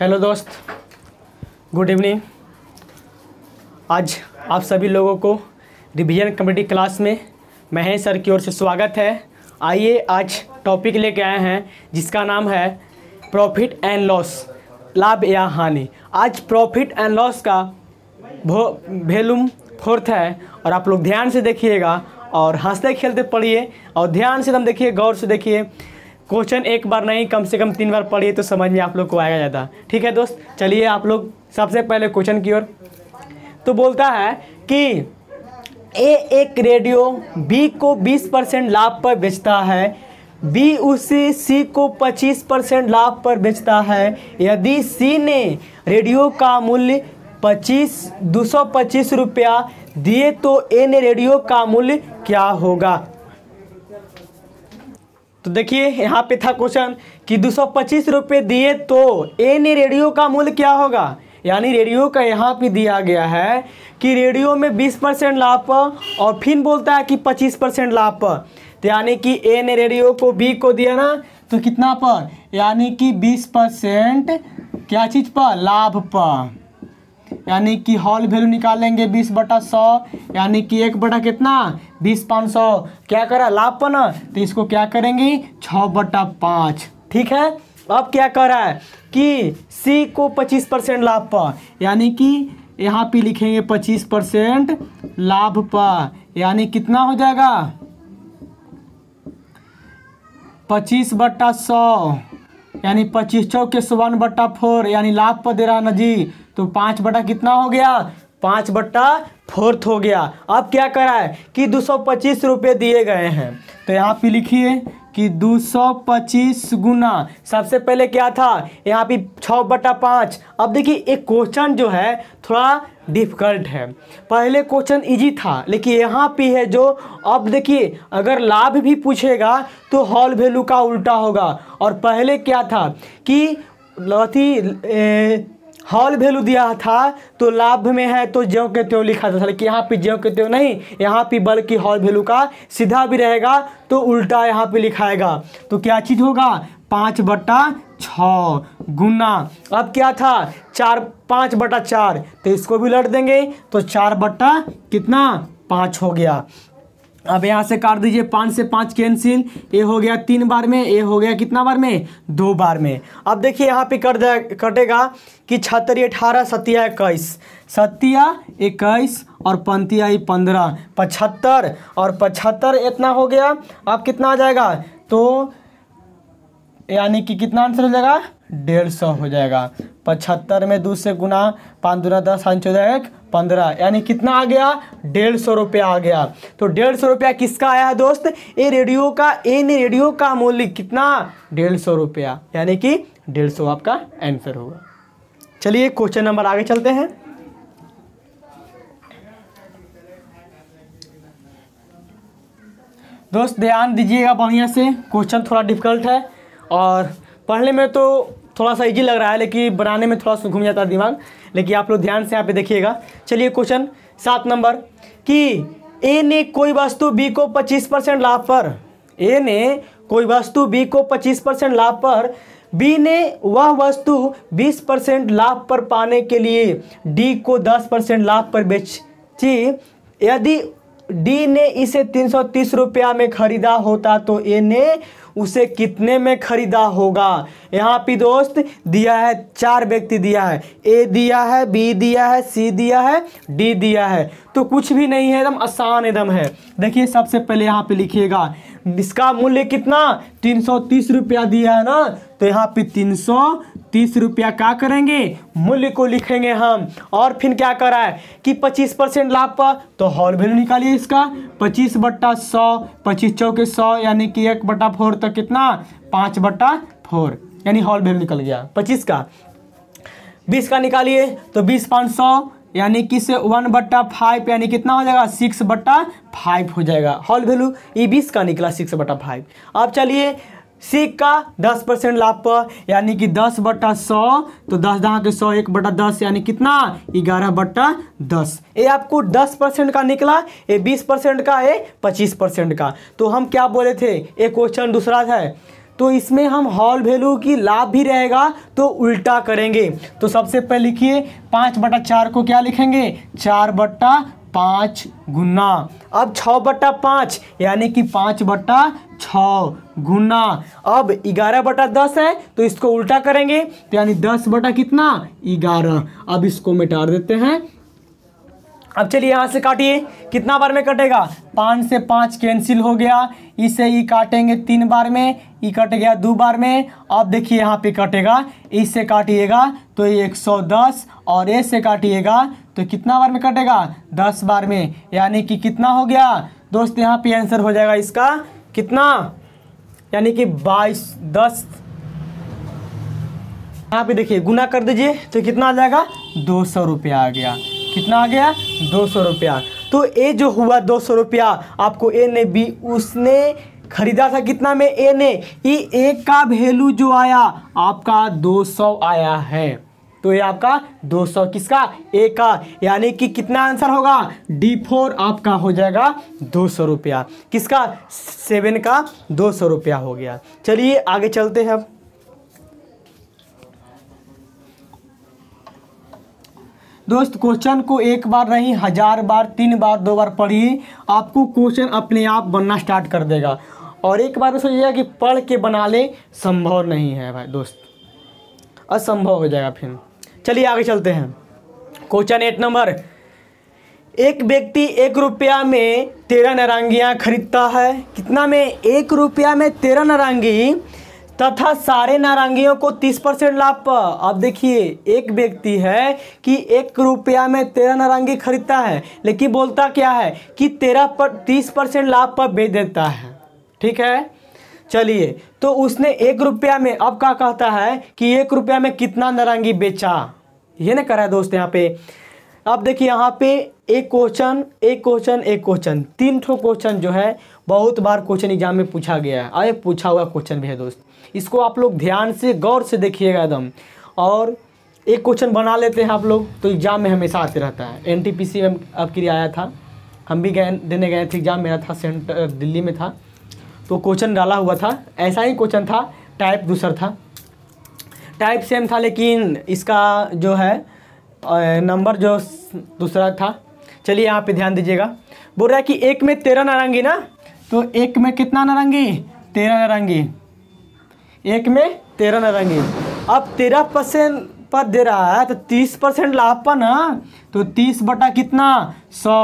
Hello दोस्त good evening आज आप सभी लोगों को रिवीजन कमेटी क्लास में महेश सर की ओर से स्वागत है आइए आज टॉपिक लेके आए हैं जिसका नाम है प्रॉफिट एंड लॉस लाभ या हानि आज प्रॉफिट एंड लॉस का वेलूम फोर्थ है और आप लोग ध्यान से देखिएगा और हंसते खेलते पढ़िए और ध्यान से एकदम देखिए गौर से देखिए क्वेश्चन एक बार नहीं कम से कम तीन बार पढ़िए तो समझ में आप लोग को आएगा ज़्यादा ठीक है दोस्त चलिए आप लोग सबसे पहले क्वेश्चन की ओर तो बोलता है कि ए एक रेडियो बी को 20 परसेंट लाभ पर बेचता है बी उसे सी को 25 परसेंट लाभ पर बेचता है यदि सी ने रेडियो का मूल्य पच्चीस दो सौ पच्चीस रुपया दिए तो ए ने रेडियो का मूल्य क्या होगा तो देखिए यहाँ पे था क्वेश्चन कि दो सौ पच्चीस रुपये दिए तो एन रेडियो का मूल्य क्या होगा यानी रेडियो का यहाँ पे दिया गया है कि रेडियो में बीस परसेंट लाभ पर और फिर बोलता है कि पच्चीस परसेंट लाभ पर तो यानी कि ए ने रेडियो को बी को दिया ना तो कितना पर यानी कि बीस परसेंट क्या चीज़ पर लाभ पर यानी कि हॉल वैल्यू निकालेंगे बीस बटा सौ यानी कि एक बटा कितना बीस पाँच सौ क्या करा लाभ लापन तो इसको क्या करेंगे छः बटा पाँच ठीक है अब क्या कर रहा है कि सी को पच्चीस परसेंट लाभ पर यानी कि यहाँ पे लिखेंगे पच्चीस परसेंट लाभ पर यानी कितना हो जाएगा पच्चीस बटा सौ यानी पच्चीस चौके सवन बट्टा फोर यानी लाभ पर दे रहा ना जी तो पाँच बटा कितना हो गया पाँच बट्टा फोर्थ हो गया अब क्या करा है कि दो सौ पच्चीस रुपये दिए गए हैं तो यहाँ पे लिखिए कि दो सौ पच्चीस गुना सबसे पहले क्या था यहाँ पे छः बटा पाँच अब देखिए एक क्वेश्चन जो है थोड़ा डिफिकल्ट है पहले क्वेश्चन इजी था लेकिन यहाँ पे है जो अब देखिए अगर लाभ भी पूछेगा तो हॉल वैल्यू का उल्टा होगा और पहले क्या था कि अथी हॉल वैल्यू दिया था तो लाभ में है तो ज्यो के त्यों लिखा था लेकिन यहाँ पे ज्यो के त्यों नहीं यहाँ पे बल्कि हॉल वैल्यू का सीधा भी रहेगा तो उल्टा यहाँ पे लिखाएगा तो क्या चीज़ होगा पाँच बट्टा छ गुना अब क्या था चार पाँच बटा चार तो इसको भी लट देंगे तो चार बट्टा कितना पाँच हो गया अब यहाँ से काट दीजिए पाँच से पाँच कैंसिल ये हो गया तीन बार में ये हो गया कितना बार में दो बार में अब देखिए यहाँ पे कट कटेगा कि छतरी अठारह सतिया इक्कीस सतिया इक्कीस और पंतिया पंद्रह पचहत्तर और पचहत्तर इतना हो गया अब कितना आ जाएगा तो यानी कि कितना आंसर हो जाएगा डेढ़ सौ हो जाएगा पचहत्तर में दो से गुना पाँच दूना दस पाँच चौदह एक पंद्रह यानी कितना आ गया डेढ़ सौ रुपया आ गया तो डेढ़ सौ रुपया किसका आया दोस्त ए रेडियो का एन रेडियो का मूल्य कितना डेढ़ सौ रुपया यानी कि डेढ़ सौ आपका आंसर होगा चलिए क्वेश्चन नंबर आगे चलते हैं दोस्त ध्यान दीजिएगा बढ़िया से क्वेश्चन थोड़ा डिफिकल्ट है और पढ़ने में तो थोड़ा सा इजी लग रहा है लेकिन बनाने में थोड़ा सा घूम जाता है दिमाग लेकिन आप लोग ध्यान से यहाँ पे देखिएगा चलिए क्वेश्चन सात नंबर कि ए ने कोई वस्तु बी को पच्चीस परसेंट लाभ पर ए ने कोई वस्तु बी को पच्चीस परसेंट लाभ पर बी ने वह वस्तु बीस परसेंट लाभ पर पाने के लिए डी को दस परसेंट लाभ पर बेच बेची यदि डी ने इसे तीन सौ तीस रुपया में खरीदा होता तो ए ने उसे कितने में खरीदा होगा यहाँ पे दोस्त दिया है चार व्यक्ति दिया है ए दिया है बी दिया है सी दिया है डी दिया है तो कुछ भी नहीं है एकदम आसान एकदम है देखिए सबसे पहले यहाँ पे लिखिएगा इसका मूल्य कितना तीन सौ तीस रुपया दिया है ना तो यहाँ पे तीन सौ तीस रुपया क्या करेंगे मूल्य को लिखेंगे हम और फिर क्या करा है कि पच्चीस परसेंट लाभ पर तो हॉल वैल्यू निकालिए इसका पच्चीस बट्टा सौ पच्चीस चौके सौ यानी कि एक बट्टा फोर तक का कितना पाँच बट्टा फोर यानी हॉल वैल्यू निकल गया पच्चीस का बीस का निकालिए तो बीस पाँच सौ यानी कि से वन बट्टा फाइव यानी कितना हो जाएगा सिक्स बट्टा फाइव हो जाएगा हॉल वैल्यू ये बीस का निकला सिक्स बट्टा फाइव अब चलिए सीख का दस परसेंट लाभ पर यानी कि दस बट्टा सौ तो दस दहा के सौ एक बटा दस यानी कितना ग्यारह बट्टा दस ये आपको दस परसेंट का निकला ये बीस परसेंट का ये पच्चीस परसेंट का तो हम क्या बोले थे ये क्वेश्चन दूसरा है तो इसमें हम हॉल वैल्यू की लाभ भी रहेगा तो उल्टा करेंगे तो सबसे पहले लिखिए पाँच बटा चार को क्या लिखेंगे चार बट्टा पाँच गुना अब छ बटा पाँच यानी कि पाँच बटा छ गुना अब ग्यारह बटा दस है तो इसको उल्टा करेंगे तो यानी दस बटा कितना ग्यारह अब इसको मिटार देते हैं अब चलिए यहाँ से काटिए कितना बार में कटेगा पाँच से पाँच कैंसिल हो गया इसे ई काटेंगे तीन बार में ई कट गया दो बार में अब देखिए यहाँ पे कटेगा इससे काटिएगा तो ये एक सौ दस और ए से काटिएगा तो कितना बार में कटेगा दस बार में यानी कि कितना हो गया दोस्त यहाँ पे आंसर हो जाएगा इसका कितना यानी कि बाईस दस यहाँ पे देखिए गुना कर दीजिए तो कितना आ जाएगा दो सौ रुपया आ गया कितना आ गया दो सौ रुपया तो ए जो हुआ दो सौ रुपया आपको ए ने बी उसने खरीदा था कितना में ए ने ये ए का वैल्यू जो आया आपका दो सौ आया है तो ये आपका 200 किसका ए का यानी कि कितना आंसर होगा डी फोर आपका हो जाएगा दो सौ रुपया किसका सेवन का दो सौ रुपया हो गया चलिए आगे चलते हैं अब दोस्त क्वेश्चन को एक बार नहीं हज़ार बार तीन बार दो बार पढ़िए आपको क्वेश्चन अपने आप बनना स्टार्ट कर देगा और एक बार सोचिएगा कि पढ़ के बना ले संभव नहीं है भाई दोस्त असंभव हो जाएगा फिर चलिए आगे चलते हैं क्वेश्चन एट नंबर एक व्यक्ति एक रुपया में तेरह नारंगियाँ खरीदता है कितना में एक रुपया में तेरह नारंगी तथा सारे नारंगियों को तीस परसेंट लाभ पर अब देखिए एक व्यक्ति है कि एक रुपया में तेरह नारंगी खरीदता है लेकिन बोलता क्या है कि तेरह पर तीस परसेंट लाभ पर बेच देता है ठीक है चलिए तो उसने एक रुपया में अब क्या कहता है कि एक रुपया में कितना नारंगी बेचा ये ना करा है दोस्त यहाँ पे अब देखिए यहाँ पे एक क्वेश्चन एक क्वेश्चन एक क्वेश्चन तीन ठो क्वेश्चन जो है बहुत बार क्वेश्चन एग्जाम में पूछा गया है और एक पूछा हुआ क्वेश्चन भी है दोस्त इसको आप लोग ध्यान से गौर से देखिएगा एकदम और एक क्वेश्चन बना लेते हैं आप लोग तो एग्ज़ाम में हमेशा आते रहता है एन टी पी सी में आपके लिए आया था हम भी गए देने गए थे एग्ज़ाम मेरा था सेंटर दिल्ली में था तो क्वेश्चन डाला हुआ था ऐसा ही क्वेश्चन था टाइप दूसर था टाइप सेम था लेकिन इसका जो है नंबर जो दूसरा था चलिए यहाँ पे ध्यान दीजिएगा बोल रहा है कि एक में तेरह नारंगी ना तो एक में कितना नारंगी तेरह नारंगी एक में तेरह रहेंगे अब तेरह परसेंट पर दे रहा है तो तीस परसेंट लाभ पर ना हाँ। तो तीस बटा कितना सौ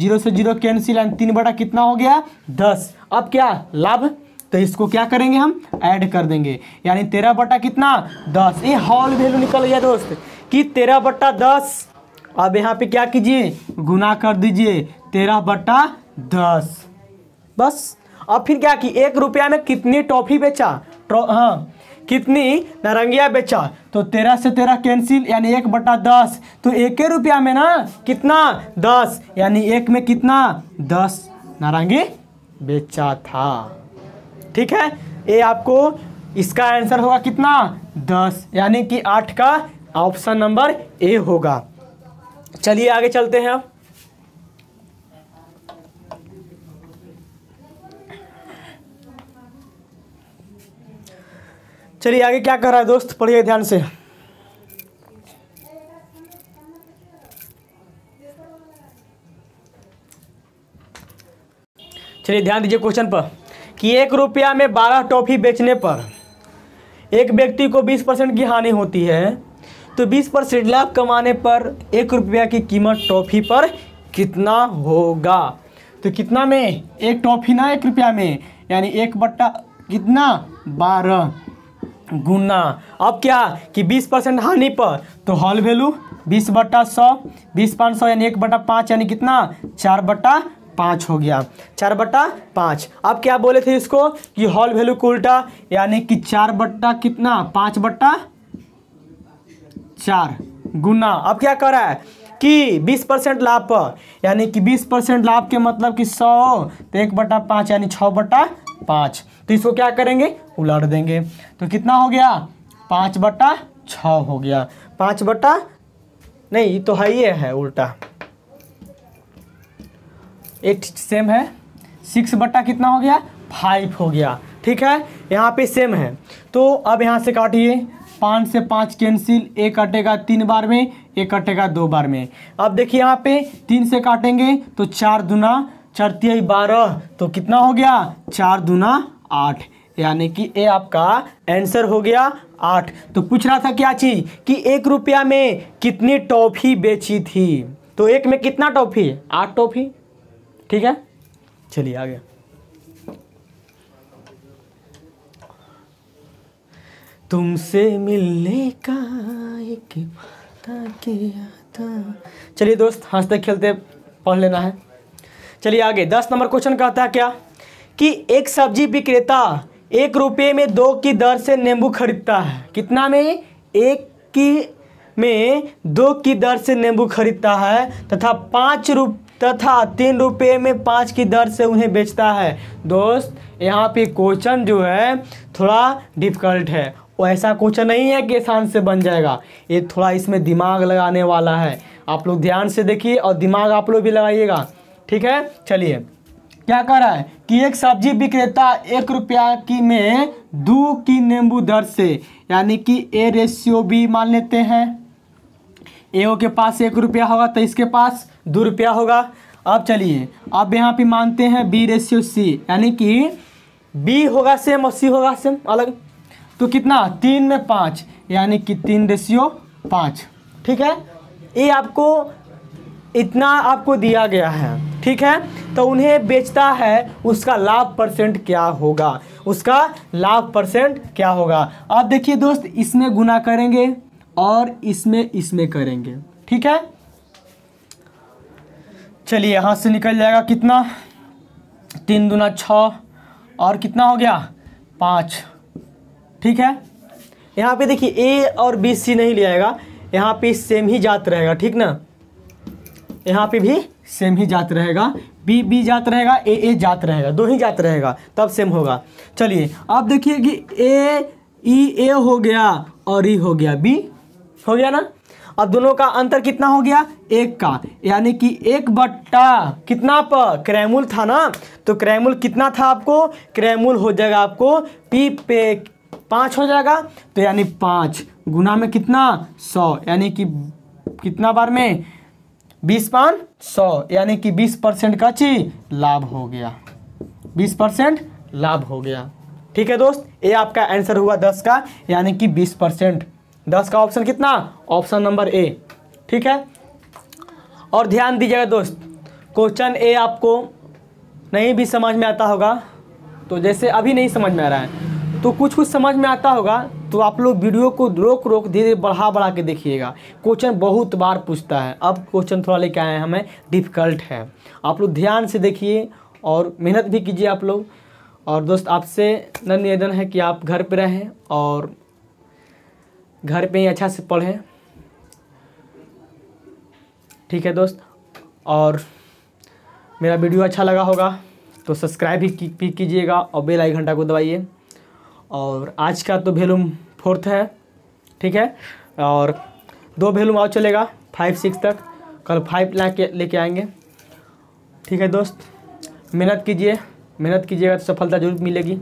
जीरो से जीरो कैंसिल एंड तीन बटा कितना हो गया दस अब क्या लाभ तो इसको क्या करेंगे हम ऐड कर देंगे यानी तेरह बटा कितना दस ये हॉल वैल्यू निकल गया दोस्त कि तेरह बटा दस अब यहाँ पे क्या कीजिए गुना कर दीजिए तेरह बटा दस बस अब फिर क्या कि एक रुपया में कितनी टॉफी बेचा हाँ कितनी नारंगिया बेचा तो तेरह से तेरह कैंसिल यानी एक बटा दस तो एक ही रुपया में ना कितना दस यानी एक में कितना दस नारंगी बेचा था ठीक है ये आपको इसका आंसर होगा कितना दस यानी कि आठ का ऑप्शन नंबर ए होगा चलिए आगे चलते हैं अब चलिए आगे क्या कर रहा है दोस्त पढ़िए ध्यान से चलिए ध्यान दीजिए क्वेश्चन पर कि एक रुपया में बारह टॉफ़ी बेचने पर एक व्यक्ति को बीस परसेंट की हानि होती है तो बीस परसेंट लाभ कमाने पर एक रुपया की कीमत टॉफ़ी पर कितना होगा तो कितना में एक टॉफ़ी ना एक रुपया में यानी एक बट्टा कितना बारह गुना अब क्या कि 20 परसेंट हानि पर तो हॉल वैल्यू 20 बटा सौ बीस पाँच सौ यानी एक बटा पाँच यानी कितना चार बटा पाँच हो गया चार बट्टा पाँच अब क्या बोले थे इसको कि हॉल वैल्यू को उल्टा यानी कि चार बट्टा कितना पाँच बट्टा चार गुना अब क्या कर रहा है कि 20 परसेंट लाभ पर यानी कि 20 परसेंट लाभ के मतलब कि 100 तो एक बटा पाँच यानी छः बटा पाँच तो इसको क्या करेंगे उलट देंगे तो कितना हो गया पाँच बट्टा छ हो गया पाँच बट्टा नहीं तो है ये है उल्टा एट सेम है सिक्स बट्टा कितना हो गया फाइव हो गया ठीक है यहाँ पे सेम है तो अब यहाँ से काटिए पाँच से पाँच कैंसिल एक कटेगा तीन बार में एक कटेगा दो बार में अब देखिए यहाँ पे तीन से काटेंगे तो चार दुना चार तिहाई बारह तो कितना हो गया चार दूना आठ यानी कि ये आपका आंसर हो गया आठ तो पूछ रहा था क्या चीज़ कि एक रुपया में कितनी टॉफ़ी बेची थी तो एक में कितना टॉफ़ी आठ टॉफ़ी ठीक है चलिए आगे तुमसे मिलने का एक वादा किया था चलिए दोस्त हंसते खेलते पढ़ लेना है चलिए आगे दस नंबर क्वेश्चन कहता है क्या कि एक सब्जी विक्रेता एक रुपये में दो की दर से नींबू खरीदता है कितना में एक की में दो की दर से नींबू खरीदता है तथा पाँच रुप तथा तीन रुपये में पाँच की दर से उन्हें बेचता है दोस्त यहाँ पे क्वेश्चन जो है थोड़ा डिफिकल्ट है वो ऐसा क्वेश्चन नहीं है कि आसान से बन जाएगा ये थोड़ा इसमें दिमाग लगाने वाला है आप लोग ध्यान से देखिए और दिमाग आप लोग भी लगाइएगा ठीक है चलिए क्या कह रहा है कि एक सब्जी विक्रेता एक रुपया की में दो की नींबू दर से यानी कि ए रेशियो बी मान लेते हैं एओ के पास एक रुपया होगा तो इसके पास दो रुपया होगा अब चलिए अब यहाँ पे मानते हैं बी रेशियो सी यानी कि बी होगा सेम और सी होगा सेम अलग तो कितना तीन में पाँच यानी कि तीन रेशियो पाँच ठीक है ये आपको इतना आपको दिया गया है ठीक है तो उन्हें बेचता है उसका लाभ परसेंट क्या होगा उसका लाभ परसेंट क्या होगा अब देखिए दोस्त इसमें गुना करेंगे और इसमें इसमें करेंगे ठीक है चलिए यहाँ से निकल जाएगा कितना तीन दुना छ और कितना हो गया पाँच ठीक है यहाँ पे देखिए ए और बी सी नहीं लिया जाएगा यहाँ पे सेम ही जात रहेगा ठीक ना यहाँ पे भी सेम ही जात रहेगा बी बी जात रहेगा ए ए जात रहेगा दो ही जात रहेगा तब सेम होगा चलिए अब देखिए कि ए ई ए हो गया और ई e हो गया बी हो गया ना अब दोनों का अंतर कितना हो गया एक का यानी कि एक बट्टा कितना पर क्रैमुल था ना तो क्रैमुल कितना था आपको क्रैमुल हो जाएगा आपको पी पे पाँच हो जाएगा तो यानी पाँच गुना में कितना सौ यानी कि कितना बार में बीस पान सौ यानी कि बीस परसेंट का ची लाभ हो गया बीस परसेंट लाभ हो गया ठीक है दोस्त ये आपका आंसर हुआ दस का यानी कि बीस परसेंट दस का ऑप्शन कितना ऑप्शन नंबर ए ठीक है और ध्यान दीजिएगा दोस्त क्वेश्चन ए आपको नहीं भी समझ में आता होगा तो जैसे अभी नहीं समझ में आ रहा है तो कुछ कुछ समझ में आता होगा तो आप लोग वीडियो को रोक रोक धीरे धीरे बढ़ा बढ़ा के देखिएगा क्वेश्चन बहुत बार पूछता है अब क्वेश्चन थोड़ा लेके आए हमें डिफ़िकल्ट है आप लोग ध्यान से देखिए और मेहनत भी कीजिए आप लोग और दोस्त आपसे नन निवेदन है कि आप घर पर रहें और घर पर ही अच्छा से पढ़ें ठीक है दोस्त और मेरा वीडियो अच्छा लगा होगा तो सब्सक्राइब भी, भी कीजिएगा और बेल आई घंटा को दबाइए और आज का तो वैल्यूम फोर्थ है ठीक है और दो वैल्यूम और चलेगा फाइव सिक्स तक कल फाइव ला के लेके आएंगे ठीक है दोस्त मेहनत कीजिए मेहनत कीजिएगा तो सफलता जरूर मिलेगी